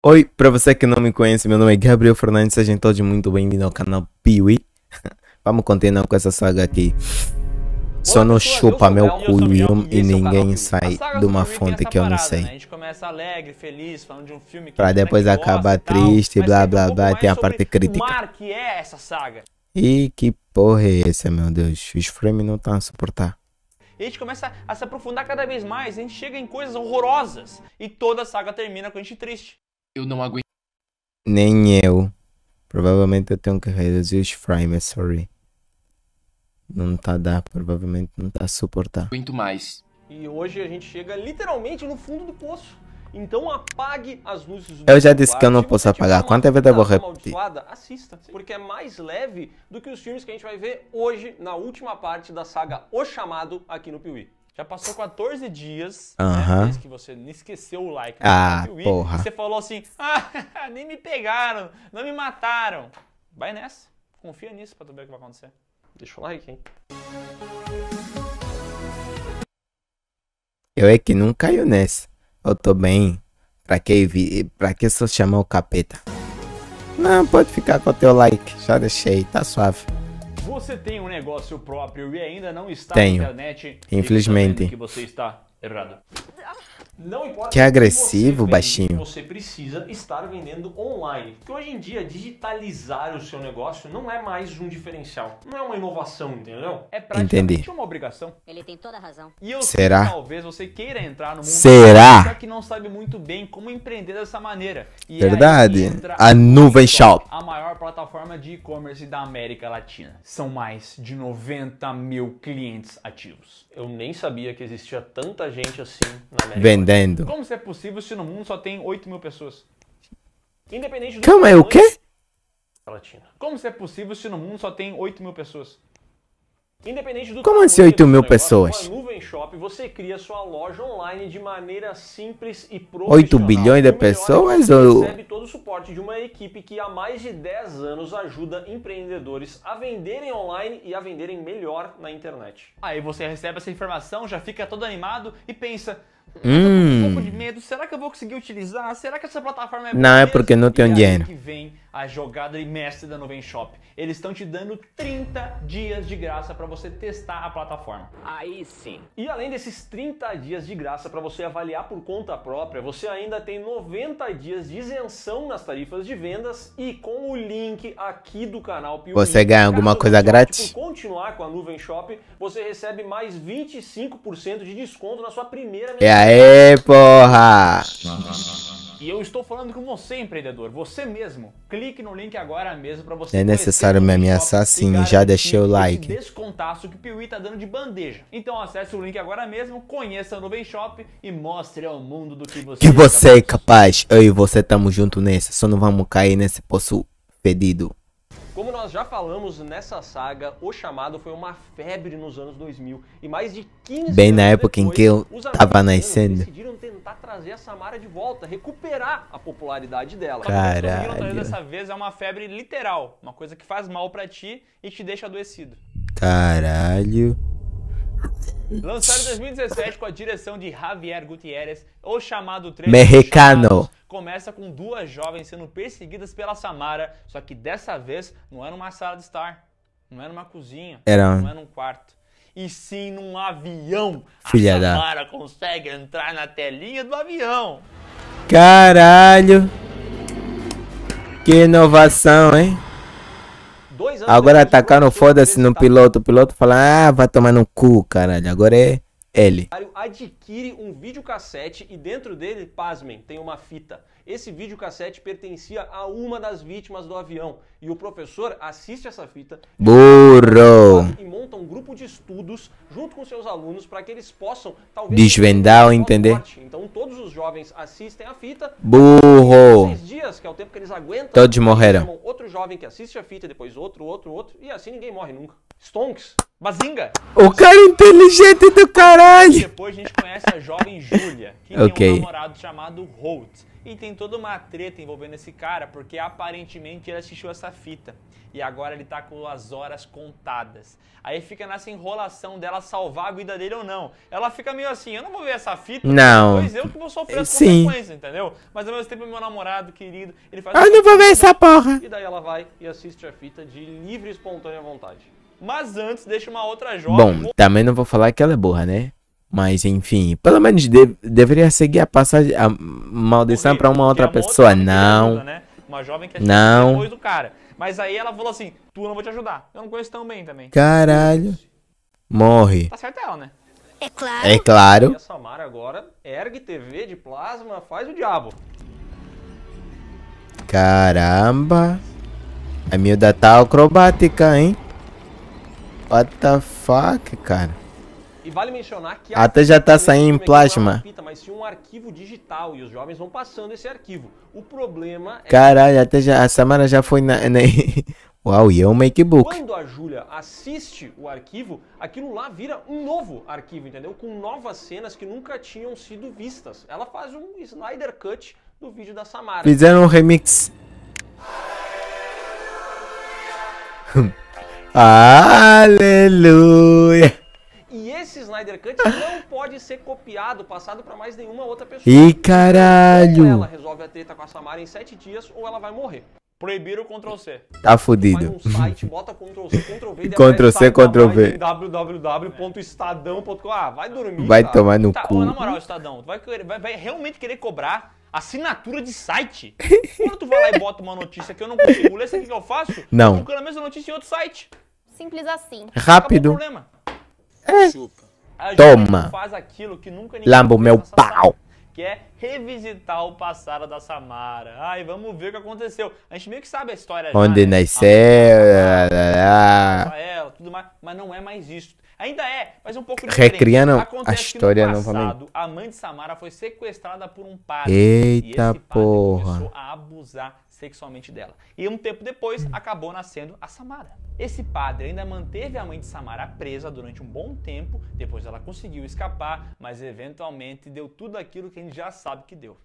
Oi, para você que não me conhece, meu nome é Gabriel Fernandes, sejam todos muito bem-vindos ao canal Piwi. Vamos continuar com essa saga aqui. Só não chupa meu cu e ninguém sai de uma é fonte que eu não sei. Né? Para depois acabar triste, blá blá blá, tem a parte crítica. É e que porra é essa, meu Deus? Os frames não estão tá a suportar. E a gente começa a se aprofundar cada vez mais, a gente chega em coisas horrorosas. E toda a saga termina com a gente triste. Eu não aguento. Nem eu. Provavelmente eu tenho que reduzir os frames, sorry. Não tá dá, provavelmente não tá a suportar. muito mais. E hoje a gente chega literalmente no fundo do poço. Então apague as luzes do Eu já disse que eu não posso apagar. é vezes eu vou repetir? Assista, porque é mais leve do que os filmes que a gente vai ver hoje na última parte da saga O Chamado aqui no Piuí. Já passou 14 dias uh que você esqueceu o like. Ah, Wii, porra. você falou assim, ah, nem me pegaram, não me mataram. Vai nessa. Confia nisso pra tu ver o que vai acontecer. Deixa o like, hein? Eu é que não caio nessa. Eu tô bem. Pra que, vi... pra que só chamou o capeta? Não, pode ficar com o teu like. Já deixei, tá suave. Você tem um negócio próprio e ainda não está Tenho. na internet? Infelizmente. que você está errado. Ah, que é agressivo, que baixinho. Você precisa estar vendendo online. Porque hoje em dia, digitalizar o seu negócio não é mais um diferencial. Não é uma inovação, entendeu? É praticamente Entendi. uma obrigação. Ele tem toda a razão. E eu Será? Sei, talvez você queira entrar no mundo Será? só que não sabe muito bem como empreender dessa maneira. E Verdade. A Nuvem Shop. A maior plataforma de e-commerce da América Latina. São mais de 90 mil clientes ativos eu nem sabia que existia tanta gente assim na América. Vendendo. Como isso é possível se no mundo só tem 8 mil pessoas? Independente do. Calma aí, é o quê? Latina. Como isso é possível se no mundo só tem 8 mil pessoas? Independente do Como assim 8 mil pessoas? Nuvem Shop, você cria sua loja online de maneira simples e profissional. 8 bilhões de é pessoas? Ou... Recebe todo o suporte de uma equipe que há mais de 10 anos ajuda empreendedores a venderem online e a venderem melhor na internet. Aí você recebe essa informação, já fica todo animado e pensa... Hum. Um pouco de medo. Será que eu vou conseguir utilizar? Será que essa plataforma é Não, é porque não tenho dinheiro. que vem a jogada e mestre da Nuvem Shop eles estão te dando 30 dias de graça para você testar a plataforma. Aí sim. E além desses 30 dias de graça para você avaliar por conta própria, você ainda tem 90 dias de isenção nas tarifas de vendas e com o link aqui do canal Piuí, Você ganha alguma coisa grátis? Por continuar com a Nuvem Shop, você recebe mais 25% de desconto na sua primeira E aí, porra! E eu estou falando com você, empreendedor, você mesmo. Clique no link agora mesmo para você. É necessário me ameaçar sim, já deixei o like. Descontaço que o Piuí tá dando de bandeja. Então acesse o link agora mesmo, conheça o Nuvem Shop e mostre ao mundo do que você, que você é capaz. É capaz. Eu e você estamos junto nessa, só não vamos cair nesse poço fedido. Como nós já falamos nessa saga, o chamado foi uma febre nos anos 2000 e mais de 15 Bem na época depois, em que eu tava nascendo. decidiram tentar trazer a Samara de volta, recuperar a popularidade dela. Dessa vez é uma febre literal, uma coisa que faz mal para ti e te deixa adoecido. Caralho. Lançado em 2017 com a direção de Javier Gutierrez, o chamado trailer. Mexicano começa com duas jovens sendo perseguidas pela Samara, só que dessa vez não é numa sala de estar, não é numa cozinha, era... não é num quarto. E sim num avião. Filha a Samara da... consegue entrar na telinha do avião. Caralho! Que inovação, hein? Agora atacaram foda-se no tá- piloto. O piloto fala, ah, vai tomar no cu, caralho. Agora é L. Adquire um videocassete e dentro dele, pasmem, tem uma fita. Esse videocassete pertencia a uma das vítimas do avião e o professor assiste essa fita. Burro! E monta um grupo de estudos junto com seus alunos para que eles possam talvez desvendar ou entender. Morte. Então todos os jovens assistem a fita. Burro! dias, que é o tempo que eles aguentam. Todos morreram. Outro jovem que assiste a fita, depois outro, outro, outro e assim ninguém morre nunca. Stonks. Bazinga! O cara é inteligente do caralho! E depois a gente conhece a jovem Júlia, que okay. tem um namorado chamado Holt. E tem toda uma treta envolvendo esse cara, porque aparentemente ele assistiu essa fita. E agora ele tá com as horas contadas. Aí fica nessa enrolação dela salvar a vida dele ou não. Ela fica meio assim, eu não vou ver essa fita, não. pois eu que vou sofrer as Sim. consequências, entendeu? Mas ao mesmo tempo meu namorado, querido, ele faz... Eu não vou ver essa porra! E daí ela vai e assiste a fita de livre e espontânea vontade. Mas antes, deixa uma outra jovem... Bom, também não vou falar que ela é burra, né? Mas enfim, pelo menos de, deveria seguir a passagem, a maldição para uma outra pessoa. Outra não. Coisa, né? Uma jovem que é não. depois do cara. Mas aí ela falou assim: tu não vou te ajudar. Eu não conheço tão bem também. Caralho. Morre. Tá certo ela, né? É claro. É claro. E a Samara agora ergue TV de plasma, faz o diabo. Caramba. A miúda tá acrobática, hein? What the fuck, cara? E vale mencionar que até já está saindo em plasma. Fita, mas sim um arquivo digital e os jovens vão passando esse arquivo. O problema é Caralho, até já a Samara já foi na, na... Uau, e é um makebook. Quando a Júlia assiste o arquivo, aquilo lá vira um novo arquivo, entendeu? Com novas cenas que nunca tinham sido vistas. Ela faz um Snyder Cut do vídeo da Samara. Fizeram um remix. Hum. Aleluia! E esse Snyder Cut não pode ser copiado, passado para mais nenhuma outra pessoa. E caralho! Ou ela resolve a treta com a Samara em 7 dias ou ela vai morrer. Proibiram o Ctrl-C. Tá fudido. Vai site, bota Ctrl-C, Ctrl-V. Ctrl-C, Ctrl-V. www.estadão.com. Ah, vai dormir. Vai tá. tomar no tá, cu. Ó, na moral, Estadão, tu vai, vai, vai realmente querer cobrar assinatura de site. Quando tu vai lá e bota uma notícia que eu não consigo ler, sabe o que eu faço? Não. Eu a mesma notícia em outro site. Simples assim. Rápido. Acabou o problema. É. Chupa. Toma. Faz aquilo que nunca ninguém Lambo meu pau. Que é revisitar o passado da Samara. Ai, vamos ver o que aconteceu. A gente meio que sabe a história Onde já, né? nasceu. Né? Ela, tudo mais, mas não é mais isso. Ainda é, mas um pouco diferente. Recriando Acontece a história que no passado, novamente. a mãe de Samara foi sequestrada por um padre. Eita e esse padre porra. começou a abusar sexualmente dela. E um tempo depois, acabou nascendo a Samara. Esse padre ainda manteve a mãe de Samara presa durante um bom tempo, depois ela conseguiu escapar, mas eventualmente deu tudo aquilo que a gente já sabe que deu.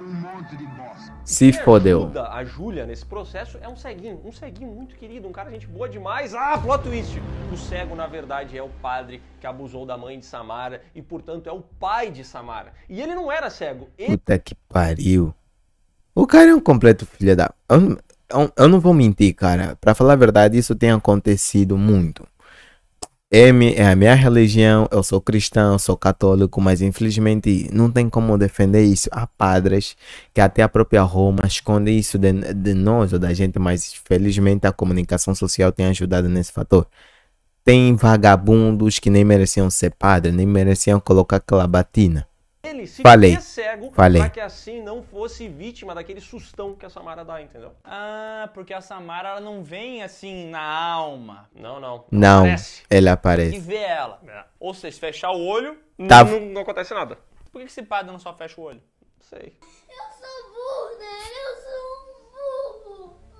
Um monte de bosta. Se fodeu. A Júlia nesse processo é um ceguinho, um ceguinho muito querido, um cara gente boa demais. Ah, plot twist. O cego na verdade é o padre que abusou da mãe de Samara e portanto é o pai de Samara. E ele não era cego. Ele... Puta que pariu. O cara é um completo filho da. Eu, eu, eu não vou mentir, cara. Para falar a verdade, isso tem acontecido muito. É, é a minha religião, eu sou cristão, sou católico, mas infelizmente não tem como defender isso. Há padres que até a própria Roma esconde isso de, de nós ou da gente, mas felizmente a comunicação social tem ajudado nesse fator. Tem vagabundos que nem mereciam ser padre, nem mereciam colocar clabatina. Ele se Falei. cego Falei. pra que assim não fosse vítima daquele sustão que a Samara dá, entendeu? Ah, porque a Samara ela não vem assim na alma. Não, não. Não, Aparece. ele E aparece. vê ela. É. Ou seja, se fechar o olho, Tá. não, não acontece nada. Por que, que esse padre não só fecha o olho? Não sei.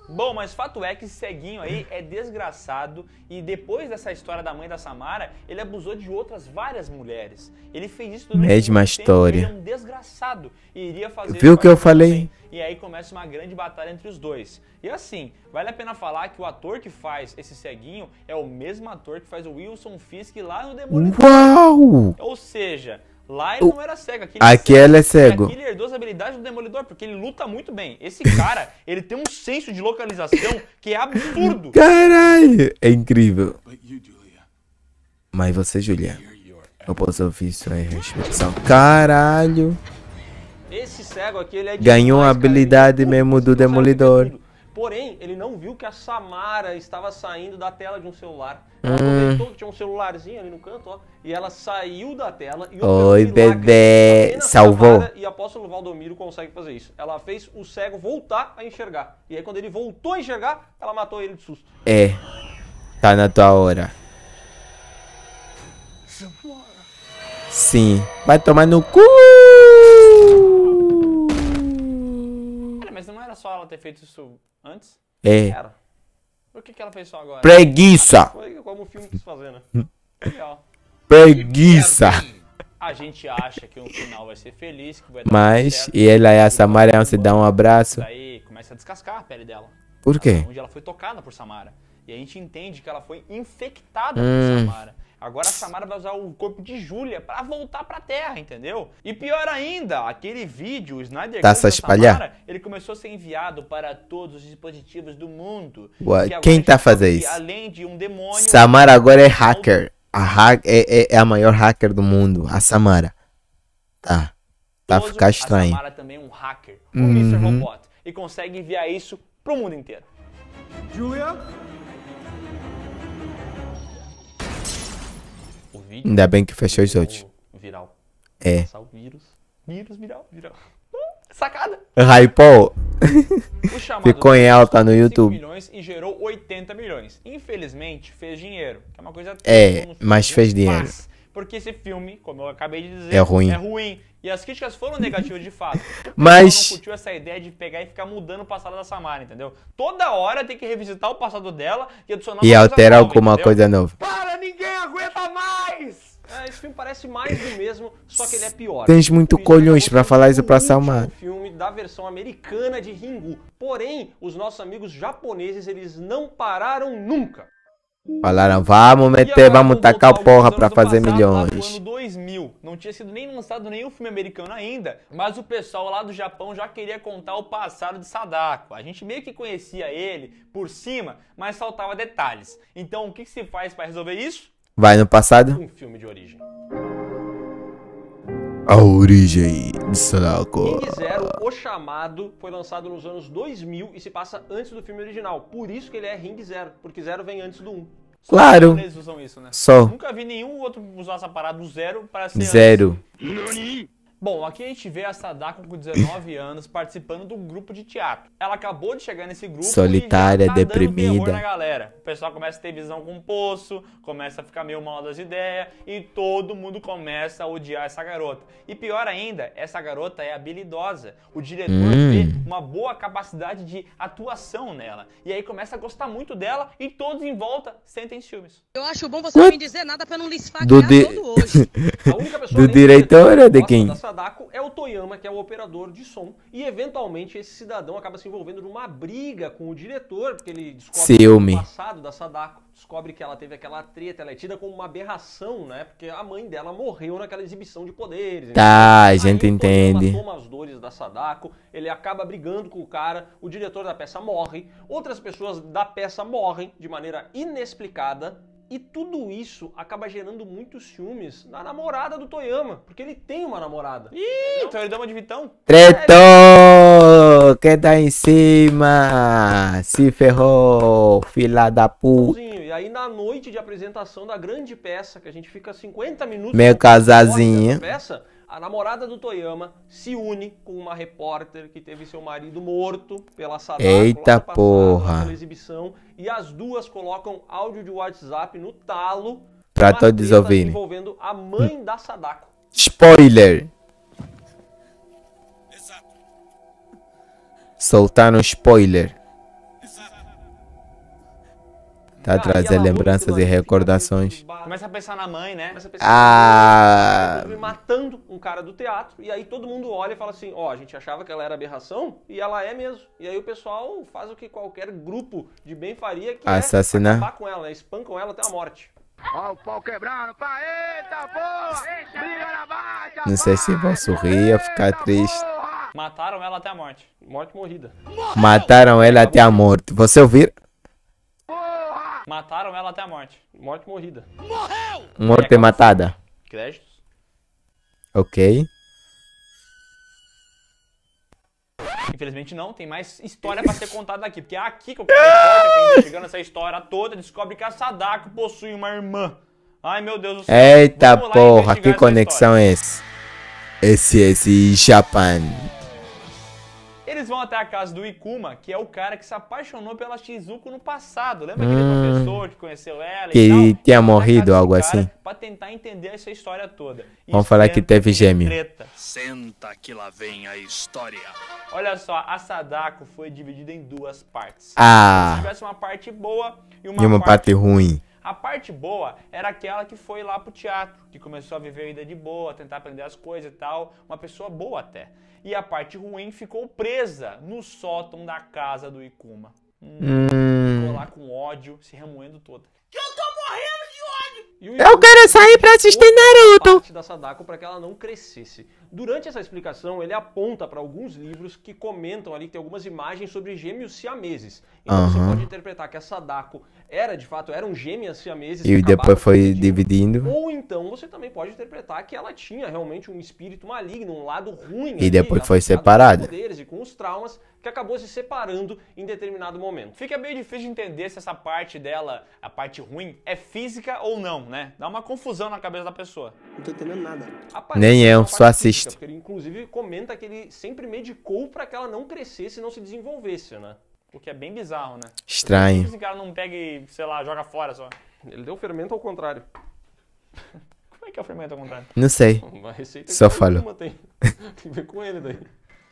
Bom, mas fato é que esse ceguinho aí é desgraçado e depois dessa história da mãe da Samara, ele abusou de outras várias mulheres. Ele fez isso durante é uma história. Ele é um desgraçado e iria fazer Viu o que eu falei? E aí começa uma grande batalha entre os dois. E assim, vale a pena falar que o ator que faz esse ceguinho é o mesmo ator que faz o Wilson Fisk lá no Demolidor. Uau! Ou seja, Lá ele não era cego. Aqui ele, aqui cego, é cego. Aqui ele herdou as habilidades do Demolidor, porque ele luta muito bem. Esse cara, ele tem um senso de localização que é absurdo. Caralho! É incrível. Mas você, Julia, eu posso ouvir isso aí, respiração. Caralho! Esse cego aqui, ele é Ganhou a habilidade cara. mesmo do Demolidor. Porém, ele não viu que a Samara estava saindo da tela de um celular. Ela hum. comentou que tinha um celularzinho ali no canto, ó, e ela saiu da tela. E Oi, bebê! Salvou! Samara, e apóstolo Valdomiro consegue fazer isso. Ela fez o cego voltar a enxergar. E aí, quando ele voltou a enxergar, ela matou ele de susto. É, tá na tua hora. Sim, vai tomar no cu! mas não era só ela ter feito isso Antes? É. Era. O que, que ela fez só agora? Preguiça! Foi como o filme quis fazer, né? Hum. Legal. Preguiça! A gente acha que um final vai ser feliz, que vai dar Mas, e ela é a Samara, ela se dá um abraço. Aí começa a descascar a pele dela. Por quê? Onde ela foi tocada por Samara. E a gente entende que ela foi infectada hum. por Samara. Agora a Samara vai usar o corpo de Júlia para voltar pra Terra, entendeu? E pior ainda, aquele vídeo, o Snyder tá se Cut Samara, ele começou a ser enviado para todos os dispositivos do mundo. Tá que Quem tá fazendo isso? Além de um demônio... Samara agora é hacker. A ha é, é, é a maior hacker do mundo, a Samara. Tá. Tá ficar estranho. A Samara também é um hacker, um uhum. Mr. Robot, e consegue enviar isso pro mundo inteiro. Julia? vídeo. Ainda bem que fechou os outros. Viral. É. Passar o vírus. Vírus viral, viral. Sacada. Raipol. Ficou em alta no YouTube. milhões e gerou 80 milhões. Infelizmente, fez dinheiro. é uma coisa É, mas fez dinheiro. Mas, porque esse filme, como eu acabei de dizer, é ruim. É ruim. E as críticas foram negativas de fato. Mas. não curtiu essa ideia de pegar e ficar mudando o passado da Samara, entendeu? Toda hora tem que revisitar o passado dela e adicionar E alterar nova, alguma entendeu? coisa nova. Para, ninguém aguenta mais! É, esse filme parece mais do mesmo, só que ele é pior. Tens muito colhões é para falar isso pra Samara. filme da versão americana de Ringu. Porém, os nossos amigos japoneses, eles não pararam nunca. Falaram, vamos meter, vamos tacar o porra pra fazer milhões. No 2000, não tinha sido nem lançado nenhum filme americano ainda, mas o pessoal lá do Japão já queria contar o passado de Sadako. A gente meio que conhecia ele por cima, mas faltava detalhes. Então, o que, que se faz para resolver isso? Vai no passado? Um filme de origem. A origem de Sadako. King Zero, o chamado, foi lançado nos anos 2000 e se passa antes do filme original. Por isso que ele é Ring Zero, porque Zero vem antes do 1. Um. claro. Os usam isso, né? Só. Nunca vi nenhum outro usar essa parada do zero para ser Zero. Antes. Bom, aqui a gente vê a Sadako com 19 anos participando do grupo de teatro. Ela acabou de chegar nesse grupo solitária, e já tá deprimida. Dando na galera. O pessoal começa a ter visão com o poço, começa a ficar meio mal das ideias e todo mundo começa a odiar essa garota. E pior ainda, essa garota é habilidosa. O diretor hum. vê uma boa capacidade de atuação nela. E aí começa a gostar muito dela e todos em volta sentem ciúmes. Eu acho bom você não me dizer nada para não lhe esfaquear é de... todo hoje. do diretor é de quem? Sadako é o Toyama, que é o operador de som, e eventualmente esse cidadão acaba se envolvendo numa briga com o diretor, porque ele descobre o passado da Sadako, descobre que ela teve aquela treta, ela é tida como uma aberração, né? Porque a mãe dela morreu naquela exibição de poderes. Tá, a gente Aí, entende. Ele toma as dores da Sadako, ele acaba brigando com o cara, o diretor da peça morre, outras pessoas da peça morrem de maneira inexplicada, e tudo isso acaba gerando muitos ciúmes na namorada do Toyama, porque ele tem uma namorada. Ih, então ele dá uma de Vitão. Tretou! É. Quer dar em cima? Se ferrou, filha da puta. E aí na noite de apresentação da grande peça, que a gente fica 50 minutos... Meio casazinha. Peça, a namorada do Toyama se une com uma repórter que teve seu marido morto pela Sadako Eita porra. pela exibição e as duas colocam áudio de WhatsApp no talo para todos ouvirem envolvendo a mãe hum. da Sadako. Spoiler. Soltaram spoiler. Tá trazendo é lembranças e recordações. Começa a pensar na mãe, né? Começa a pensar ah... na mãe, né? matando um cara do teatro. E aí todo mundo olha e fala assim, ó, oh, a gente achava que ela era aberração e ela é mesmo. E aí o pessoal faz o que qualquer grupo de bem faria, que Assassinar. é acabar com ela, né? espancam ela até a morte. Ó o pau quebrando, pá, eita porra! na baixa! Não sei se vão sorrir ou ficar triste. Mataram ela até a morte. Morte morrida. Mataram ela até a morte. Você ouvir? Mataram ela até a morte. Morte morrida. Morreu! Morte é matada. Créditos. Ok. Infelizmente não, tem mais história pra ser contada aqui, porque é aqui que eu quero chegando é essa história toda, descobre que a Sadako possui uma irmã. Ai meu Deus do céu. Eita porra, que conexão é esse? Esse, esse Japão eles vão até a casa do Ikuma, que é o cara que se apaixonou pela Shizuko no passado. Lembra aquele hum, professor que conheceu ela e que tal? tinha morrido, algo assim. Pra tentar entender essa história toda. E Vamos falar que teve gêmeo. Treta. Senta que lá vem a história. Olha só, a Sadako foi dividida em duas partes. Ah. Se tivesse uma parte boa e uma, e uma parte, parte ruim. A parte boa era aquela que foi lá pro teatro, que começou a viver a vida de boa, tentar aprender as coisas e tal, uma pessoa boa até. E a parte ruim ficou presa no sótão da casa do Ikuma. Hum, Ficou lá com ódio, se remoendo toda. Que eu tô morrendo de ódio! Eu quero sair pra assistir Naruto! parte da Sadako para que ela não crescesse. Durante essa explicação, ele aponta para alguns livros que comentam ali que tem algumas imagens sobre gêmeos siameses. Então uhum. você pode interpretar que a Sadako era de fato eram gêmeas siameses e depois foi dividindo. Ou então você também pode interpretar que ela tinha realmente um espírito maligno, um lado ruim. E depois foi separada. Com com os traumas que acabou se separando em determinado momento. Fica meio difícil de entender se essa parte dela, a parte ruim, é física ou não, né? Dá uma confusão na cabeça da pessoa. Não tô entendendo nada. Aparece Nem eu, só assisti porque ele inclusive comenta que ele sempre medicou para que ela não crescesse e não se desenvolvesse, né? O que é bem bizarro, né? Estranho. Por que esse cara não pega e, sei lá, joga fora só? Ele deu fermento ao contrário. Como é que é o fermento ao contrário? Não sei. Uma receita Só falou. Tem. tem que ver com ele daí.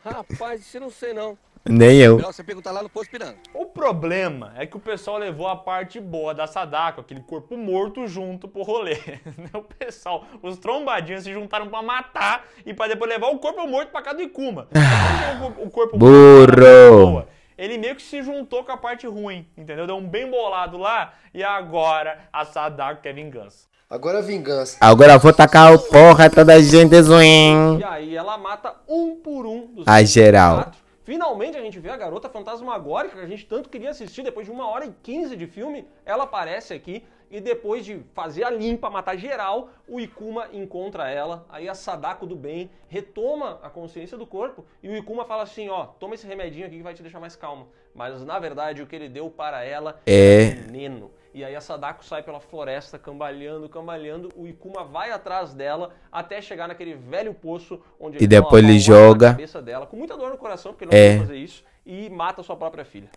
Rapaz, isso eu não sei não. Nem eu. você perguntar lá no posto piranga. O problema é que o pessoal levou a parte boa da Sadako, aquele corpo morto, junto pro rolê. Né, o pessoal, os trombadinhos se juntaram pra matar e pra depois levar o corpo morto pra casa do Ikuma. o corpo Burro! Morto, ele meio que se juntou com a parte ruim, entendeu? Deu um bem bolado lá e agora a Sadako quer vingança. Agora é vingança. Agora vou tacar o porra toda a gente zoim. E aí ela mata um por um dos A geral. Quatro Finalmente a gente vê a garota fantasmagórica que a gente tanto queria assistir depois de uma hora e quinze de filme. Ela aparece aqui e depois de fazer a limpa, matar geral, o Ikuma encontra ela. Aí a Sadako do bem retoma a consciência do corpo e o Ikuma fala assim: ó, toma esse remedinho aqui que vai te deixar mais calma Mas na verdade o que ele deu para ela é, é veneno. E aí a Sadako sai pela floresta cambaleando, cambaleando, o Ikuma vai atrás dela até chegar naquele velho poço onde e depois ele joga cabeça dela com muita dor no coração, porque ele não é. fazer isso e mata sua própria filha.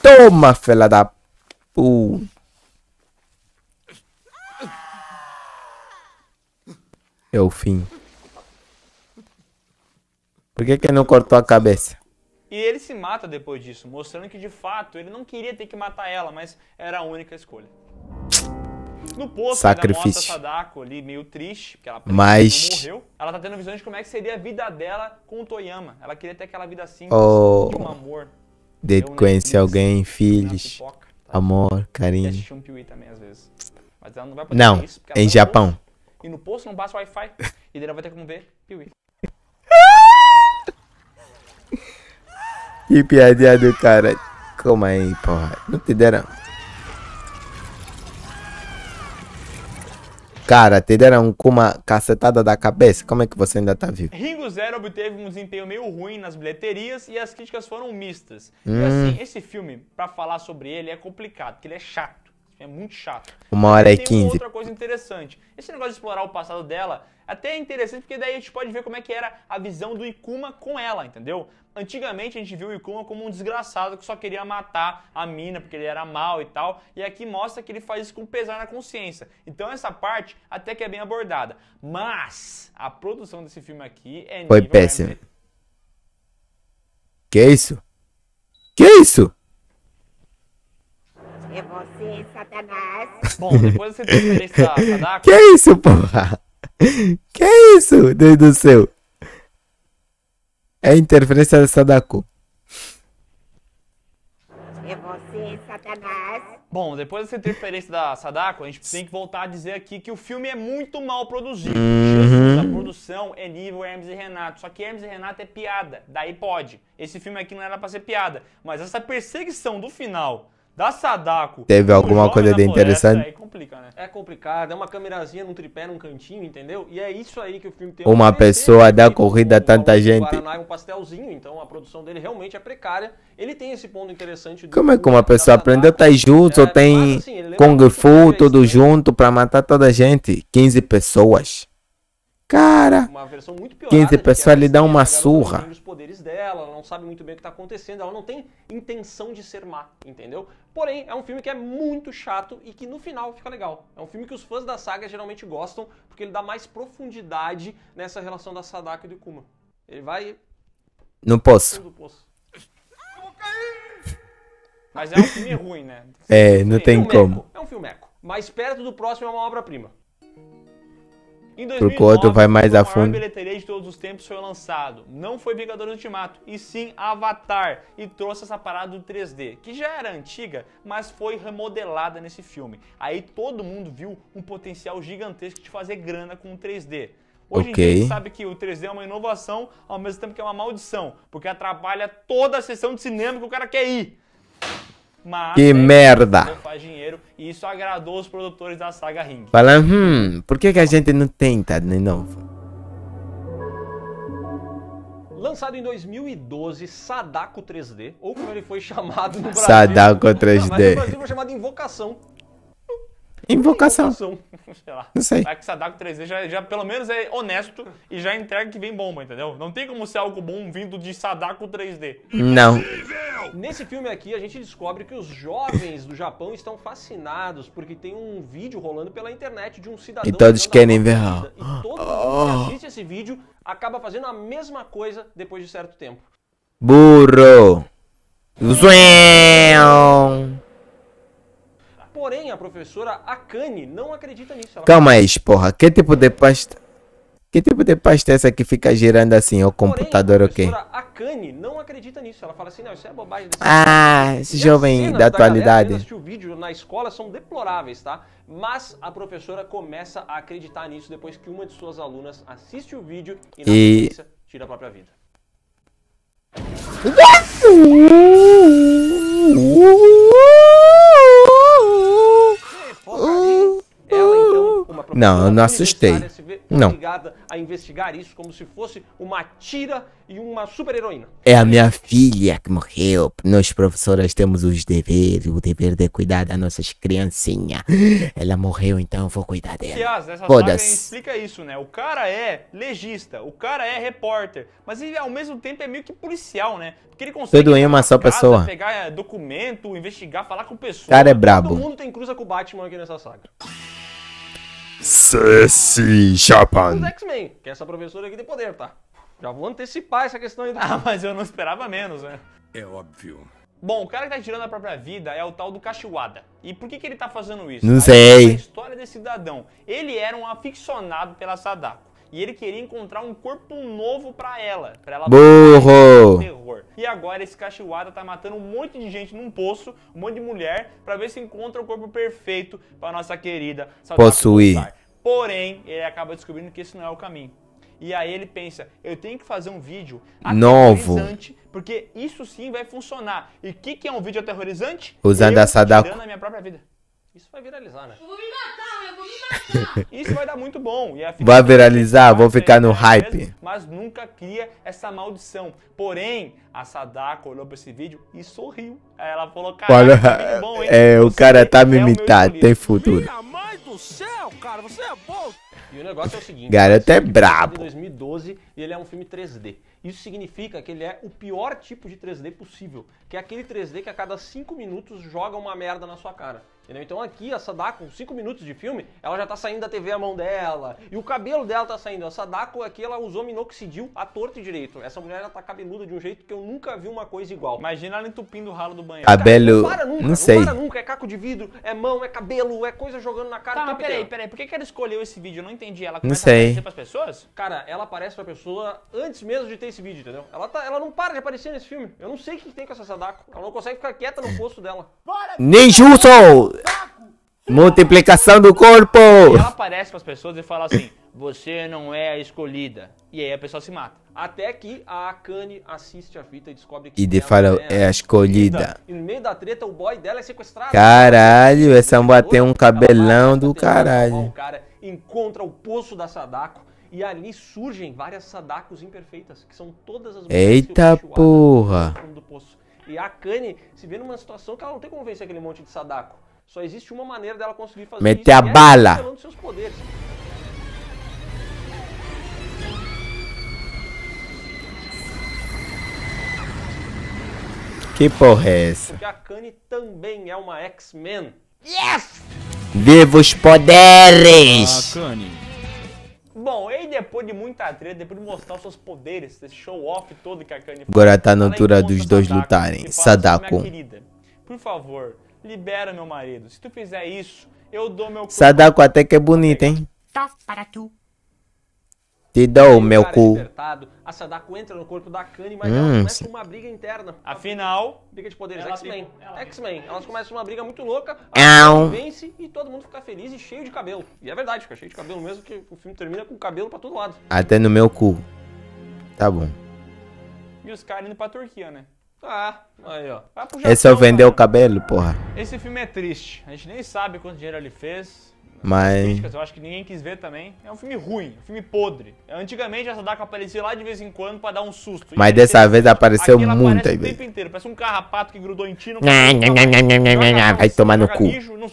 Toma, fela da É o fim. Por que que não cortou a cabeça? E ele se mata depois disso, mostrando que de fato ele não queria ter que matar ela, mas era a única escolha. No posto Sacrifício. da Sadako ali, meio triste, porque ela mas... morreu. Ela tá tendo visões de como é que seria a vida dela com o Toyama. Ela queria ter aquela vida simples, oh. de um amor. De Eu né, conhecer alguém, filhos, pipoca, tá? amor, carinho. Um também, às vezes. Mas ela não vai poder não, isso, em tá Japão. Posto, e no posto não passa Wi-Fi. E daí ela vai ter como ver Piuí. Que piadinha do cara. Calma aí, porra. Não te deram. Cara, te deram com uma cacetada da cabeça? Como é que você ainda tá vivo? Ringo Zero obteve um desempenho meio ruim nas bilheterias e as críticas foram mistas. Hum. E assim, esse filme, para falar sobre ele, é complicado, porque ele é chato. É muito chato. Uma hora é e é quinze. outra coisa interessante. Esse negócio de explorar o passado dela até é interessante porque daí a gente pode ver como é que era a visão do Ikuma com ela, entendeu? Antigamente a gente viu o Ikuma como um desgraçado que só queria matar a mina porque ele era mal e tal, e aqui mostra que ele faz isso com pesar na consciência. Então essa parte até que é bem abordada, mas a produção desse filme aqui é foi péssima. Que isso? Que isso? É você, Satanás. Bom, depois você tem que isso, porra? que é isso, Deus do céu? É a interferência da Sadako. É você, Satanás. Bom, depois dessa interferência da Sadako, a gente tem que voltar a dizer aqui que o filme é muito mal produzido. Uhum. A produção é nível Hermes e Renato. Só que Hermes e Renato é piada, daí pode. Esse filme aqui não era pra ser piada. Mas essa perseguição do final da Sadako. Teve alguma coisa de é, interessante? Aí é, é complica, né? É complicado, é uma câmerazinha num tripé, num cantinho, entendeu? E é isso aí que o filme tem. Uma pessoa dá corrida a tanta o gente. Guaraná é um pastelzinho, então a produção dele realmente é precária. Ele tem esse ponto interessante do Como é que uma pessoa aprendeu taijutsu, tá é, tem mas, assim, Kung Fu, tudo né? junto pra matar toda a gente? 15 pessoas cara. Quer dizer, o pessoal lhe dá uma surra. Ela os poderes dela, ela não sabe muito bem o que está acontecendo, ela não tem intenção de ser má, entendeu? Porém, é um filme que é muito chato e que no final fica legal. É um filme que os fãs da saga geralmente gostam, porque ele dá mais profundidade nessa relação da Sadako e do Kuma. Ele vai. No poço. No poço. Mas é um filme ruim, né? É, não tem como. É um filme eco. É Mas perto do próximo é uma obra-prima. Em 2009, por conta vai mais a fundo. bilheteria de todos os tempos foi lançado. Não foi Vingadores Ultimato, e sim Avatar, e trouxe essa parada do 3D, que já era antiga, mas foi remodelada nesse filme. Aí todo mundo viu um potencial gigantesco de fazer grana com o 3D. Hoje okay. em dia a gente sabe que o 3D é uma inovação, ao mesmo tempo que é uma maldição, porque atrapalha toda a sessão de cinema que o cara quer ir que é, merda. não faz dinheiro e isso agradou os produtores da saga Ring. Fala, hum, por que, que a gente não tenta de novo? Lançado em 2012, Sadako 3D, ou como ele foi chamado no Brasil. Sadako 3D. Ah, mas no Brasil foi chamado Invocação Invocação. Invocação. sei lá. Não sei. Vai que Sadako 3D já, já pelo menos é honesto e já entrega que vem bomba, entendeu? Não tem como ser algo bom vindo de Sadako 3D. Não. Nesse filme aqui, a gente descobre que os jovens do Japão estão fascinados porque tem um vídeo rolando pela internet de um cidadão... E todos querem ver. E todo mundo que oh. assiste esse vídeo acaba fazendo a mesma coisa depois de certo tempo. Burro. Zuéu. Porém, a professora Akane não acredita nisso. Ela Calma aí, porra. Que tipo de pasta... Que tipo de pasta é essa que fica girando assim, o Porém, computador ou quê? A Kanye não acredita nisso. Ela fala assim, não, isso é bobagem. É ah, esse e jovem da atualidade. As o vídeo na escola são deploráveis, tá? Mas a professora começa a acreditar nisso depois que uma de suas alunas assiste o vídeo e, na e... tira a própria vida. Yes! Não, eu não assustei. Não. Obrigada a investigar isso como se fosse uma tira e uma super-heroína. É a minha filha que morreu. Nós, professoras, temos os deveres, o dever de cuidar das nossas criancinhas. Ela morreu, então eu vou cuidar dela. Aliás, nessa explica isso, né? O cara é legista, o cara é repórter, mas ele ao mesmo tempo é meio que policial, né? Porque ele consegue Tudo em uma só casa, pessoa. pegar é, documento, investigar, falar com pessoas. O cara é brabo. Todo mundo tem cruza com o Batman aqui nessa saga. Sexy Japan. Os X-Men, que é essa professora aqui tem poder, tá? Já vou antecipar essa questão aí do... Ah, mas eu não esperava menos, né? É óbvio. Bom, o cara que tá tirando a própria vida é o tal do Cachuada. E por que, que ele tá fazendo isso? Não sei. A história desse cidadão. Ele era um aficionado pela Sadako. E ele queria encontrar um corpo novo para ela. Pra ela Burro! E agora esse cachiwada tá matando um monte de gente num poço, um monte de mulher, para ver se encontra o corpo perfeito para nossa querida Possuir. Porém, ele acaba descobrindo que esse não é o caminho. E aí ele pensa, eu tenho que fazer um vídeo aterrorizante, Novo. porque isso sim vai funcionar. E o que, que é um vídeo aterrorizante? Usando eu, a Sadako. a minha própria vida. Isso vai viralizar, né? Vou me matar, eu vou me matar. Isso vai dar muito bom. E é vai viralizar, vou ficar no hype. mas nunca cria essa maldição. Porém, a Sadako olhou pra esse vídeo e sorriu. Ela falou, cara, tá bom, hein? É, o cara tá me imitando. é tem futuro. Minha mãe do céu, cara, você é bom. E o negócio é o seguinte. Garoto é brabo. Em 2012 e ele é um filme 3D. Isso significa que ele é o pior tipo de 3D possível, que é aquele 3D que a cada 5 minutos joga uma merda na sua cara. Entendeu? Então aqui a Sadako, com 5 minutos de filme, ela já tá saindo da TV a mão dela. E o cabelo dela tá saindo. A Sadako aqui, ela usou minoxidil a torto e direito. Essa mulher, ela tá cabeluda de um jeito que eu nunca vi uma coisa igual. Imagina ela entupindo o ralo do banheiro. Cabelo, não, para nunca, não sei. Não para nunca, é caco de vidro, é mão, é cabelo, é coisa jogando na cara. Tá, mas peraí, peraí, por que, que ela escolheu esse vídeo? Eu não entendi. Ela começa não sei. a aparecer pras pessoas? Cara, ela aparece pra pessoa antes mesmo de ter esse vídeo, entendeu? Ela, tá, ela não para de aparecer nesse filme. Eu não sei o que, tem com essa Sadako. Ela não consegue ficar quieta no posto dela. Ninjutsu! Multiplicação do corpo! E ela aparece para as pessoas e fala assim: você não é a escolhida. E aí a pessoa se mata. Até que a Akane assiste a fita e descobre que. E de fala, é, é a escolhida. E no meio da treta, o boy dela é sequestrado. Caralho, essa mulher tem um cabelão do caralho. O cara encontra o poço da Sadako. E ali surgem várias Sadakos imperfeitas, que são todas as Eita porra! E a Akane se vê numa situação que ela não tem como vencer aquele monte de Sadako. Só existe uma maneira dela conseguir fazer isso. Meter a é bala. É seus poderes. Que porra é essa? Porque a Kanye também é uma X-Men. Yes! Viva os poderes! Ah, Kanye. Bom, e depois de muita treta, depois de mostrar os seus poderes, esse show-off todo que a Kanye... Agora tá na altura dos dois lutarem. Assim, Sadako. querida, por favor, libera meu marido. Se tu fizer isso, eu dou meu cu. Sadako até que é bonita, hein? Tá para tu. Te dou o meu cu. Ah, a Sadako entra no corpo da Kanye, mas hum, ela começa uma briga interna. Afinal, briga de poderes X-Men. X-Men. Elas começam uma briga muito louca, ela vence e todo mundo fica feliz e cheio de cabelo. E é verdade, fica cheio de cabelo mesmo que o filme termina com cabelo pra todo lado. Até no meu cu. Tá bom. E os caras indo pra Turquia, né? Tá, aí ó. Esse é o Vender o Cabelo, porra. Esse filme é triste. A gente nem sabe quanto dinheiro ele fez. Mas. Eu acho que ninguém quis ver também. É um filme ruim, um filme podre. Antigamente essa daca aparecia lá de vez em quando pra dar um susto. mas dessa vez susto. apareceu muito aí, velho. tempo inteiro, parece um carrapato que grudou em ti. Não, não, não, não, não, não, não, não, não, não, não, não, não, não, não,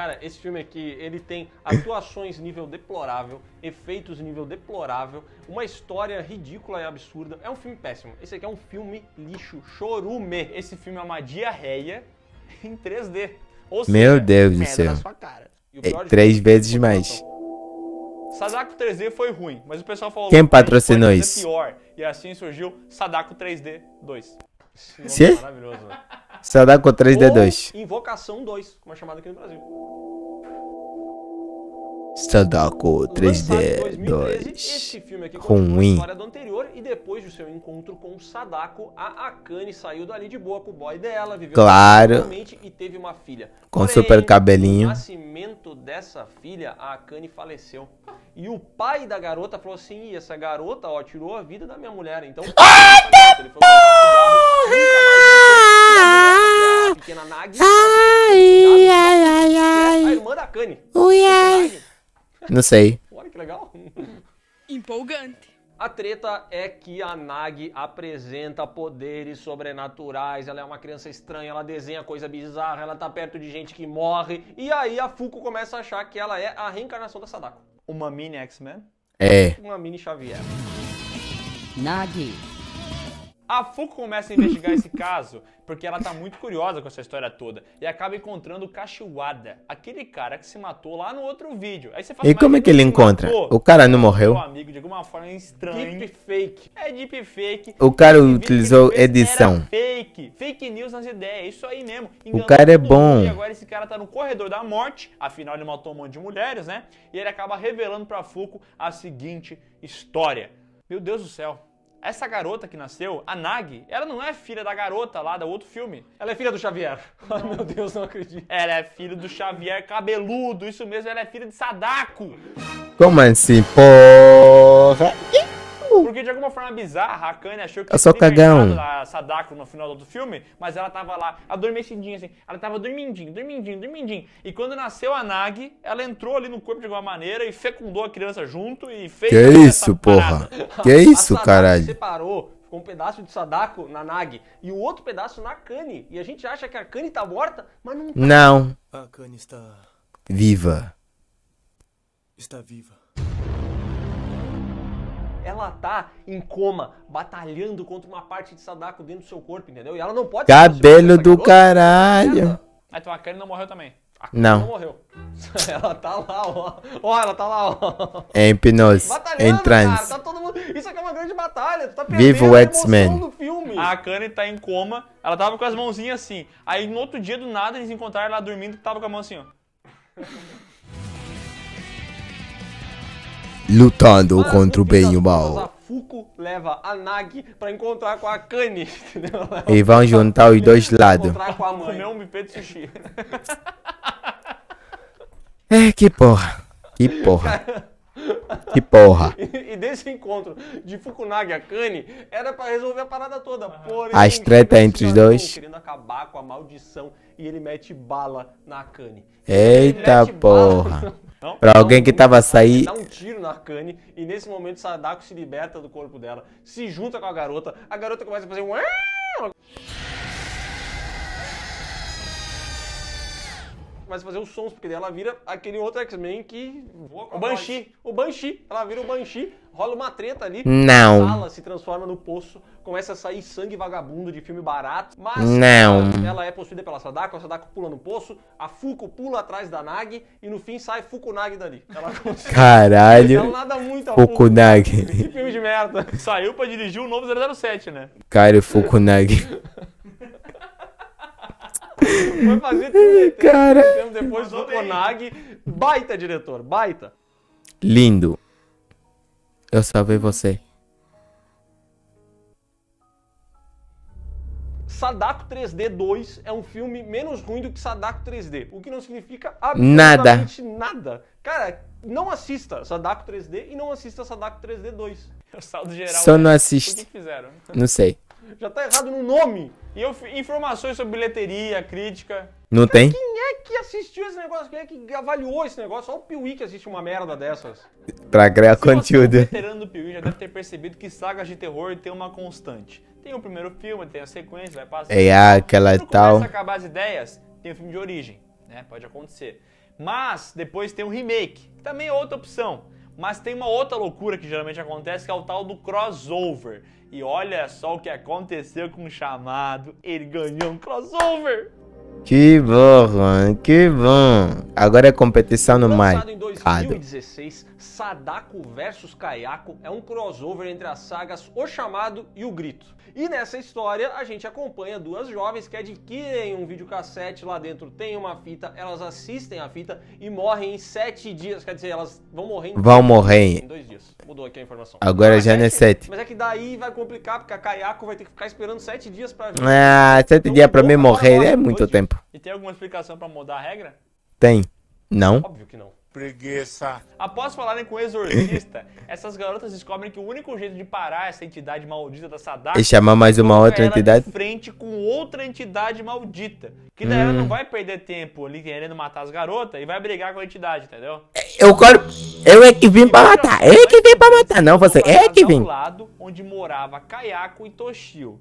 Cara, esse filme aqui, ele tem atuações nível deplorável, efeitos nível deplorável, uma história ridícula e absurda. É um filme péssimo. Esse aqui é um filme lixo, chorume. Esse filme é uma diarreia em 3D. Ou seja, Meu Deus do céu. É, é, três vezes mais. Sadako 3D foi ruim, mas o pessoal falou Quem patrocinou isso? Pior, e assim surgiu Sadako 3D 2. Se? Maravilhoso. Né? com 3D2. Invocação 2, como é chamado aqui no Brasil. Sadako 3D2. Esse filme aqui ruim. a história do anterior e depois do seu encontro com Sadako, a Akane saiu dali de boa com o boy dela, viveu claro. e teve uma filha. Com Porém, super cabelinho dessa filha, a Akane faleceu. E o pai da garota falou assim: essa garota, ó, tirou a vida da minha mulher. Então. Ah, tá ele falou, porra! Pequena Nag. Ai, ai, é ai, ai. A irmã da Akane. Ui, ai. Não sei. Olha que legal. Empolgante. A treta é que a Nag apresenta poderes sobrenaturais, ela é uma criança estranha, ela desenha coisa bizarra, ela tá perto de gente que morre, e aí a Fuku começa a achar que ela é a reencarnação da Sadako. Uma mini X-Men? É. Uma mini Xavier. Nagi. A Fuco começa a investigar esse caso porque ela tá muito curiosa com essa história toda e acaba encontrando o Cachuada, aquele cara que se matou lá no outro vídeo. Aí você fala, e como é que ele encontra? O cara não morreu? amigo de alguma forma estranha. Deep fake. É deep fake. É o cara utilizou edição. Fake. Fake news nas ideias. Isso aí mesmo. Enganou o cara é bom. E agora esse cara tá no corredor da morte. Afinal, ele matou um monte de mulheres, né? E ele acaba revelando pra Fuco a seguinte história. Meu Deus do céu. Essa garota que nasceu, a Nag, ela não é filha da garota lá do outro filme. Ela é filha do Xavier. Ai, ah, meu Deus, não acredito. Ela é filha do Xavier cabeludo, isso mesmo, ela é filha de Sadako. Como assim, porra? de alguma forma bizarra, a Kanye achou que Eu sou cagão. a Sadako no final do filme, mas ela tava lá adormecidinha, assim. Ela tava dormindinho, dormindinho, dormindinho. E quando nasceu a Nag, ela entrou ali no corpo de alguma maneira e fecundou a criança junto e fez. Que isso, porra? Parada. Que isso, caralho? separou com um pedaço de Sadako na Nag e o outro pedaço na Kani. E a gente acha que a Kani tá morta, mas não tá. Não. A Kani está. Viva. Está viva ela tá em coma, batalhando contra uma parte de Sadako dentro do seu corpo, entendeu? E ela não pode... Cabelo tá do caralho! Aí então, a Akane não morreu também. A não. não morreu. ela tá lá, ó. Ó, ela tá lá, ó. É hipnose. Em Cara, Tá mundo... Isso aqui é uma grande batalha. Tu tá perdendo Vivo a X-Men. filme. A Akane tá em coma. Ela tava com as mãozinhas assim. Aí no outro dia, do nada, eles encontraram ela dormindo e tava com a mão assim, ó. lutando ah, contra o bem e o mal. Fuku leva a Nagi pra encontrar com a Kani. E vão juntar os dois lados. Encontrar com a mãe. Comer um bife de sushi. É, que porra. Que porra. Que porra. E, e desse encontro de Fukunaga e Akane, era para resolver a parada toda. Porém, a treta entre os dois. Querendo acabar com a maldição e ele mete bala na Akane. Eita porra. Bala... Não, pra não, alguém que tava saindo. Dá um tiro na Akane e nesse momento Sadako se liberta do corpo dela, se junta com a garota, a garota começa a fazer um. começa a fazer os sons, porque daí ela vira aquele outro X-Men que. O Banshee. O Banshee. Ela vira o Banshee, rola uma treta ali. Não. Sala se transforma no poço, começa a sair sangue vagabundo de filme barato. Mas. Não. Ela, é possuída pela Sadako, a Sadako pula no poço, a Fuko pula atrás da Nag e no fim sai Nag dali. Ela consegue. Caralho. Então nada muito a Que filme de merda. Saiu pra dirigir o novo 007, né? Cara, Nag. Foi fazer tudo Cara. depois do Conag. Baita, diretor, baita. Lindo. Eu salvei você. Sadako 3D 2 é um filme menos ruim do que Sadako 3D, o que não significa absolutamente nada. nada. Cara, não assista Sadako 3D e não assista Sadako 3D 2. O saldo geral. Só né? não assiste. O que fizeram? Não sei. Já tá errado no nome. E eu, informações sobre bilheteria, crítica. Não tem? Quem é que assistiu esse negócio? Quem é que avaliou esse negócio? Só o Piuí que assiste uma merda dessas. Pra criar Se é conteúdo. O veterano do Piuí já deve ter percebido que sagas de terror tem uma constante. Tem o primeiro filme, tem a sequência, vai passando. É aquela Quando tal. Começa acabar as ideias, tem o filme de origem, né? Pode acontecer. Mas depois tem o remake, que também é outra opção. Mas tem uma outra loucura que geralmente acontece, que é o tal do crossover. E olha só o que aconteceu com o chamado. Ele ganhou um crossover. Que bom, que bom. Agora é competição no mar. Lançado em 2016, Sadako vs Kayako é um crossover entre as sagas O Chamado e O Grito. E nessa história a gente acompanha duas jovens que adquirem um videocassete lá dentro, tem uma fita, elas assistem a fita e morrem em sete dias. Quer dizer, elas vão morrer em, vão morrer. em dois dias. Mudou aqui a informação. Agora ah, já é não é sete. Mas é que daí vai complicar, porque a Kayako vai ter que ficar esperando sete dias pra. Ah, sete então, dias pra mim morrer é muito tempo. E tem alguma explicação pra mudar a regra? Tem. Não. Óbvio que não. Preguiça. Após falarem com o exorcista, essas garotas descobrem que o único jeito de parar essa entidade maldita da Sadako é chamar mais uma é outra entidade de frente com outra entidade maldita. Que daí hum. ela não hum. vai perder tempo ali querendo matar as garotas e vai brigar com a entidade, entendeu? Eu quero. Eu é que vim pra matar. Eu é que vim pra matar. Não, você é que vim. lado onde morava Kayako e Toshio.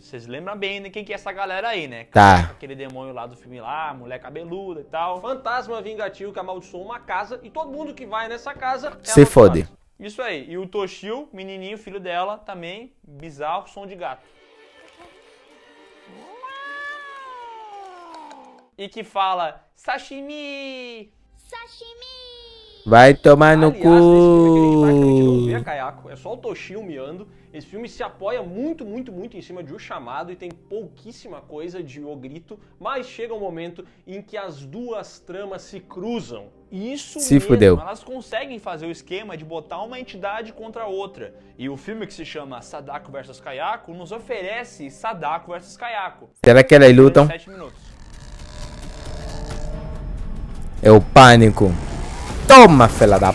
Vocês lembram bem né, quem que é essa galera aí, né? Tá. Aquele demônio lá do filme lá, mulher cabeluda e tal. Fantasma vingativo que amaldiçoou uma casa e todo mundo que vai nessa casa... É Se fode. Isso aí. E o Toshio, menininho, filho dela, também, bizarro, som de gato. E que fala, sashimi! Sashimi! Vai tomar no é cu. filme caiaco, é só o Toshinho miando. Esse filme se apoia muito, muito, muito em cima de O Chamado e tem pouquíssima coisa de O Grito, mas chega um momento em que as duas tramas se cruzam. Isso se mesmo, fudeu. elas conseguem fazer o esquema de botar uma entidade contra a outra. E o filme que se chama Sadako vs Kayako nos oferece Sadako vs Kayako. Será que elas é lutam? Então? É o pânico. Toma, fela da...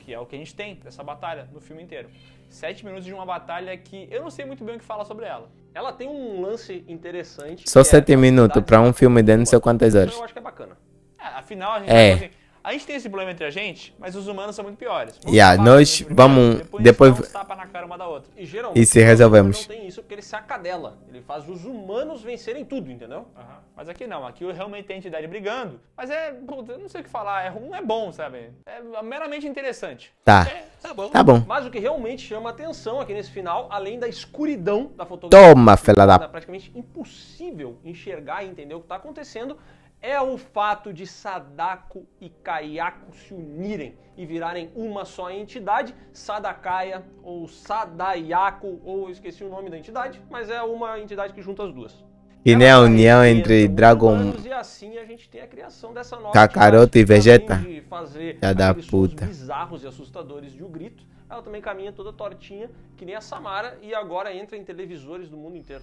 Que é o que a gente tem dessa batalha no filme inteiro. Sete minutos de uma batalha que eu não sei muito bem o que falar sobre ela. Ela tem um lance interessante... Só é sete é minutos pra um filme de não sei quantas horas. Eu acho que é bacana. É, afinal, a gente... É. A gente tem esse problema entre a gente, mas os humanos são muito piores. E yeah, nós primeiro, vamos depois, depois... tapa na cara uma da outra. E e se resolvemos. não tem isso porque ele se acadela. Ele faz os humanos vencerem tudo, entendeu? Uhum. Mas aqui não, aqui realmente tem a entidade brigando, mas é, puta, não sei o que falar, é não é bom, sabe? É meramente interessante. Tá. É, tá bom. Tá bom. Mas o que realmente chama atenção aqui nesse final, além da escuridão da fotografia, Toma, fela da é praticamente impossível enxergar e entender o que está acontecendo é o fato de Sadako e Kayako se unirem e virarem uma só entidade, Sadakaya ou Sadayako, ou esqueci o nome da entidade, mas é uma entidade que junta as duas. E né, a união entre Dragon e assim a gente tem a criação dessa nova Kakaroto e Vegeta. De fazer é da puta. bizarros e assustadores de O um Grito. Ela também caminha toda tortinha, que nem a Samara, e agora entra em televisores do mundo inteiro.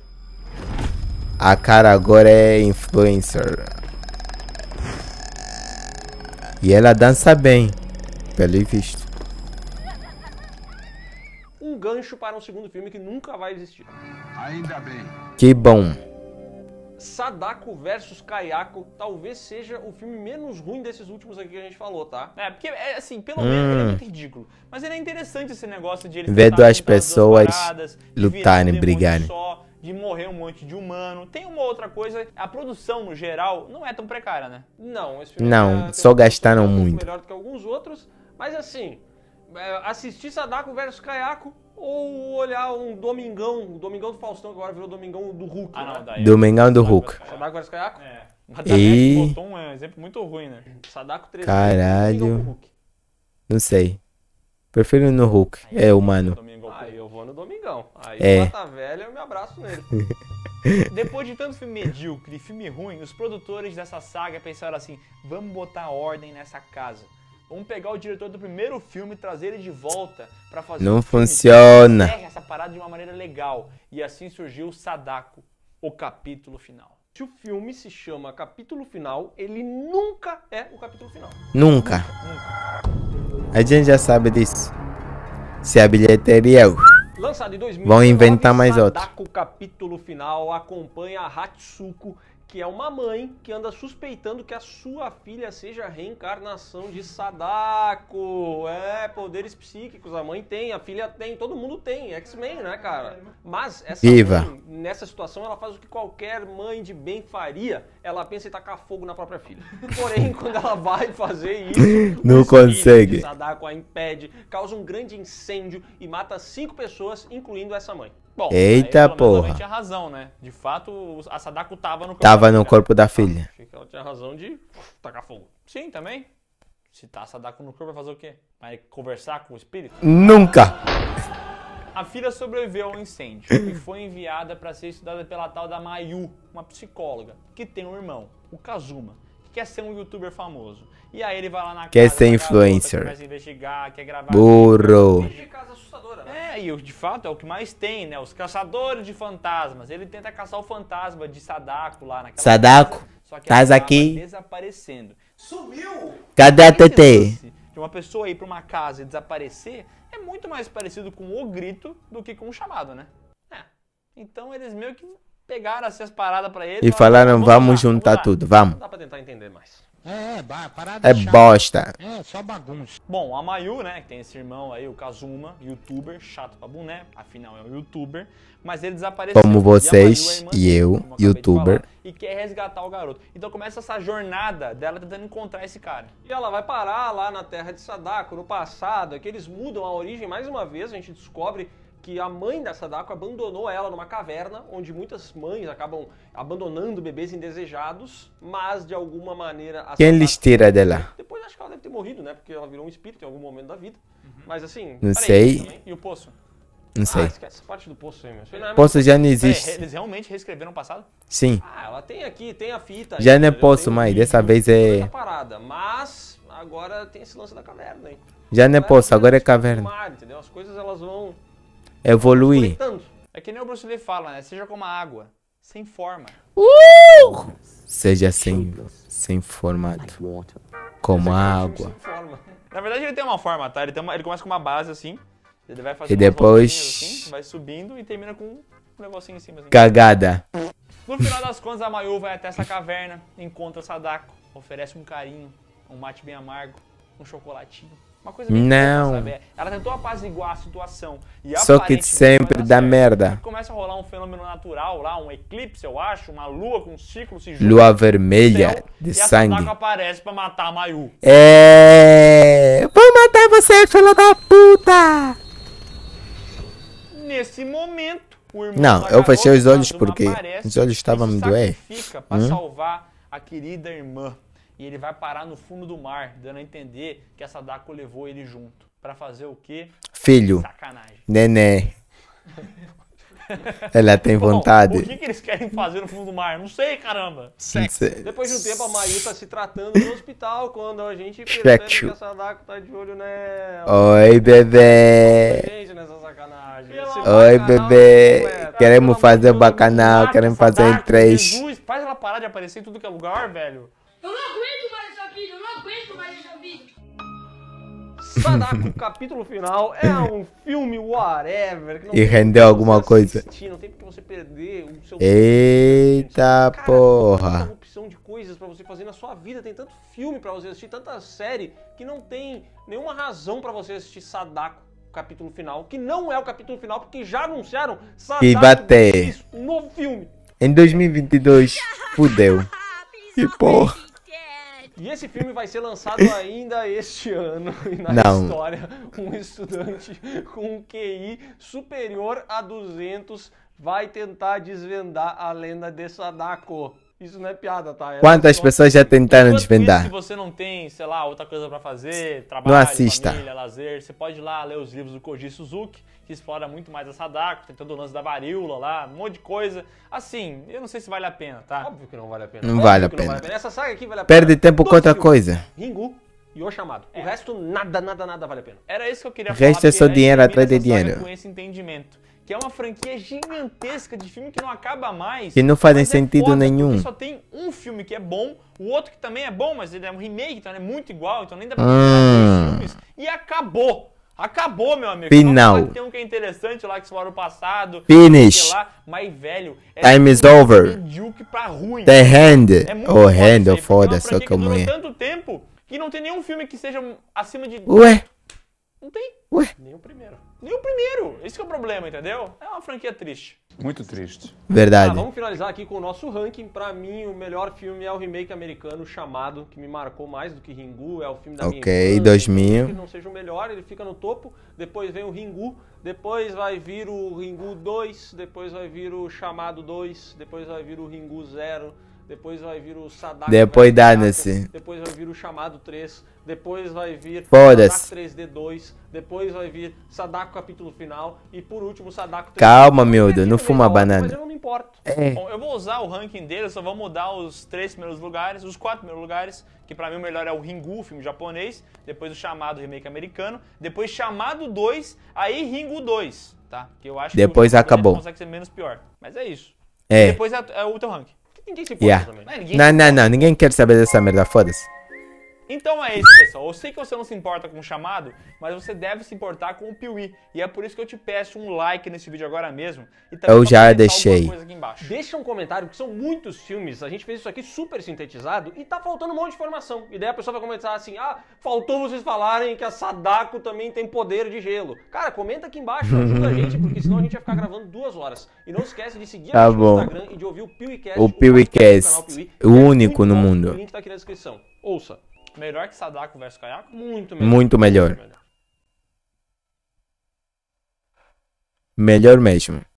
A cara agora é influencer. E ela dança bem, pelo visto. Um gancho para um segundo filme que nunca vai existir. Ainda bem. Que bom. Sadako versus Kayako talvez seja o filme menos ruim desses últimos aqui que a gente falou, tá? É, porque, é, assim, pelo hum. menos ele é hum. muito ridículo. Mas ele é interessante esse negócio de eles... Ver duas pessoas paradas, lutarem, brigarem. Só de morrer um monte de humano. Tem uma outra coisa, a produção no geral não é tão precária, né? Não, esse filme Não, é, só gastaram um muito. Melhor do que alguns outros, mas assim, é, assistir Sadako versus Kayako ou olhar um Domingão, o Domingão do Faustão, que agora virou Domingão do Hulk. Ah, não, né? daí. É Domingão do Hulk. Sadako versus Kayako? É. E... botou é um exemplo muito ruim, né? Sadako 3 Caralho. Não sei. Prefiro no Hulk. É humano. Aí eu vou no Domingão. Aí é. Mata Velha, eu me abraço nele. Depois de tanto filme medíocre e filme ruim, os produtores dessa saga pensaram assim: vamos botar ordem nessa casa. Vamos pegar o diretor do primeiro filme e trazer ele de volta para fazer. Não um funciona. Essa parada de uma maneira legal. E assim surgiu o Sadako, o capítulo final. Se o filme se chama capítulo final, ele nunca é o capítulo final. Nunca. nunca. nunca. A gente já sabe disso se a bilheteria. É Lançado em 2019, Vão inventar mais outro. O capítulo final acompanha a Hatsuko que é uma mãe que anda suspeitando que a sua filha seja a reencarnação de Sadako. É, poderes psíquicos. A mãe tem, a filha tem, todo mundo tem. X-Men, né, cara? Mas essa mãe, nessa situação, ela faz o que qualquer mãe de bem faria. Ela pensa em tacar fogo na própria filha. Porém, quando ela vai fazer isso, não consegue. Sadako a impede, causa um grande incêndio e mata cinco pessoas, incluindo essa mãe. Bom, Eita aí, porra. tinha razão, né? De fato, a Sadako tava no corpo Tava da no filha. corpo da filha. Ah, que ela tinha razão de tacar fogo. Sim, também. Se tá a Sadako no corpo, vai fazer o quê? Vai conversar com o espírito? Nunca! A filha sobreviveu ao incêndio e foi enviada para ser estudada pela tal da Mayu, uma psicóloga, que tem um irmão, o Kazuma, que quer ser um youtuber famoso. E aí ele vai lá na quer é casa, ser influencer. investigar, quer gravar. Burro. Né? É, e de fato é o que mais tem, né? Os caçadores de fantasmas. Ele tenta caçar o fantasma de Sadako lá naquela. Sadako, casa, Sadako. Tá aqui. Desaparecendo. Sumiu! Cadê a TT? De uma pessoa ir pra uma casa e desaparecer é muito mais parecido com o grito do que com o chamado, né? É. Então eles meio que pegaram essas assim, paradas pra ele. E falaram, vamos, vamos lá, juntar vamos tudo, vamos. Não dá pra tentar entender mais. É, é parada É bosta. É, só bagunça. Bom, a Mayu, né, que tem esse irmão aí, o Kazuma, youtuber, chato pra boné, afinal é um youtuber, mas ele desapareceu. Como é vocês e, e eu, youtuber. Falar, e quer resgatar o garoto. Então começa essa jornada dela tentando encontrar esse cara. E ela vai parar lá na terra de Sadako, no passado, é que eles mudam a origem mais uma vez, a gente descobre que a mãe da Sadako abandonou ela numa caverna, onde muitas mães acabam abandonando bebês indesejados, mas de alguma maneira... A Quem lhes dela? Depois acho que ela deve ter morrido, né? Porque ela virou um espírito em algum momento da vida. Uhum. Mas assim... Não sei. E o poço? Não sei. Ah, esquece essa parte do poço aí, meu. não é poço já não existe. É, eles realmente reescreveram o passado? Sim. Ah, ela tem aqui, tem a fita. Já não é poço, mas dessa vez é... Parada, mas agora tem esse lance da caverna, hein? Já não é poço, agora é, é caverna. Mar, entendeu? As coisas elas vão evoluir. É que nem o Bruce Lee fala, né? Seja como a água, sem forma. Uh! Seja sem, sem formato, como a água. Na verdade ele tem uma forma, tá? Ele, tem uma, ele começa com uma base assim, ele vai fazendo e depois... assim, vai subindo e termina com um negocinho em cima. Assim. Cagada. No final das contas, a Mayu vai até essa caverna, encontra Sadako, oferece um carinho, um mate bem amargo, um chocolatinho. Uma coisa meio Não. Sabe? Ela tentou apaziguar a situação. E Só que sempre dá certo. merda. E começa a rolar um fenômeno natural lá, um eclipse, eu acho, uma lua com um ciclo se junta. Lua vermelha céu, de e sangue. E a aparece pra matar a Mayu. É. Vou matar você, filha da puta! Nesse momento, o irmão Não, eu fechei os olhos porque os olhos estavam me doendo. Fica pra hum? salvar a querida irmã e ele vai parar no fundo do mar, dando a entender que essa Daco levou ele junto. Para fazer o quê? Filho. Sacanagem. Nenê. Ela tem Bom, vontade. o que, que, eles querem fazer no fundo do mar? Não sei, caramba. Sexo. Depois de um tempo, a Mayu tá se tratando no hospital quando a gente percebe Sexo. que a Sadako tá de olho nela. Oi, bebê. Oi, bebê. Tá queremos fazer bacanal, queremos fazer em três. Jesus, faz ela parar de aparecer em tudo que é lugar, velho. Eu não aguento mais essa vida, eu não aguento mais essa vida. Sadako, capítulo final, é um filme whatever. e rendeu alguma coisa. Assistir, não tem porque você perder o seu Eita porra. Tem opção de coisas você fazer na sua vida. Tem tanto filme para você assistir, tanta série, que não tem nenhuma razão para você assistir Sadako, capítulo final. Que não é o capítulo final, porque já anunciaram Sadako e bater. um novo filme. Em 2022, fudeu. Que porra. E esse filme vai ser lançado ainda este ano. E na Não. história, um estudante com um QI superior a 200 vai tentar desvendar a lenda de Sadako. Isso não é piada, tá? É Quantas pessoas já tentaram desvendar? Se você não tem, sei lá, outra coisa para fazer, trabalho, assista. família, lazer, você pode ir lá ler os livros do Koji Suzuki, que explora muito mais a Sadako, tem todo o lance da varíola lá, um monte de coisa. Assim, eu não sei se vale a pena, tá? Óbvio que não vale a pena. Não, vale a pena. não vale a pena. Essa saga aqui vale a Perde pena. Perde tempo com outra coisa. Ringu e o chamado. É. O resto, nada, nada, nada vale a pena. Era isso que eu queria o falar. O resto é só dinheiro atrás de dinheiro. Com esse entendimento que é uma franquia gigantesca de filme que não acaba mais. Que não fazem é sentido é nenhum. Só tem um filme que é bom, o outro que também é bom, mas ele é um remake, então é muito igual, então nem dá pra ah. filmes. E acabou. Acabou, meu amigo. Final. Tem um que é interessante lá que se o passado. Finish. mas, velho. É Time is over. Ruim, The Hand. É oh, Hand, oh, foda-se, como é. tanto tempo que não tem nenhum filme que seja acima de. Ué? Não tem. Ué? Nem o primeiro. Nem o primeiro. Esse é o problema, entendeu? É uma franquia triste. Muito triste. Verdade. Ah, vamos finalizar aqui com o nosso ranking. Para mim, o melhor filme é o remake americano chamado, que me marcou mais do que Ringu, é o filme da okay, minha Ok, 2000. Que não seja o melhor, ele fica no topo. Depois vem o Ringu, depois vai vir o Ringu 2, depois vai vir o Chamado 2, depois vai vir o Ringu 0 depois vai vir o Sadak. Depois dá se Depois vai vir o chamado 3, depois vai vir Sadak 3D2, depois vai vir Sadako capítulo final e por último Sadako 3D2. Calma, miúdo, não fuma banana. Mas eu não me importo. É. Bom, eu vou usar o ranking dele, só vou mudar os três primeiros lugares, os quatro primeiros lugares, que para mim o melhor é o Ringu, filme japonês, depois o chamado remake americano, depois chamado 2, aí Ringu 2, tá? Que eu acho depois que o acabou. consegue ser menos pior. Mas é isso. É. E depois é, é o teu ranking. Ninguém se importa yeah. também. Não, não, não, ninguém quer saber dessa merda, foda-se. Então é isso, pessoal. Eu sei que você não se importa com o chamado, mas você deve se importar com o Piuí. E é por isso que eu te peço um like nesse vídeo agora mesmo. eu já deixei. Deixa um comentário, porque são muitos filmes. A gente fez isso aqui super sintetizado e tá faltando um monte de informação. E daí a pessoa vai comentar assim: ah, faltou vocês falarem que a Sadako também tem poder de gelo. Cara, comenta aqui embaixo, ajuda a gente, porque senão a gente vai ficar gravando duas horas. E não esquece de seguir tá a gente bom. no Instagram e de ouvir o Pewiecast, O o, o, único no mundo. O link tá aqui na descrição. Ouça. Tipo, melhor que Sadako versus Kayako? Muito melhor. Muito melhor. Melhor mesmo.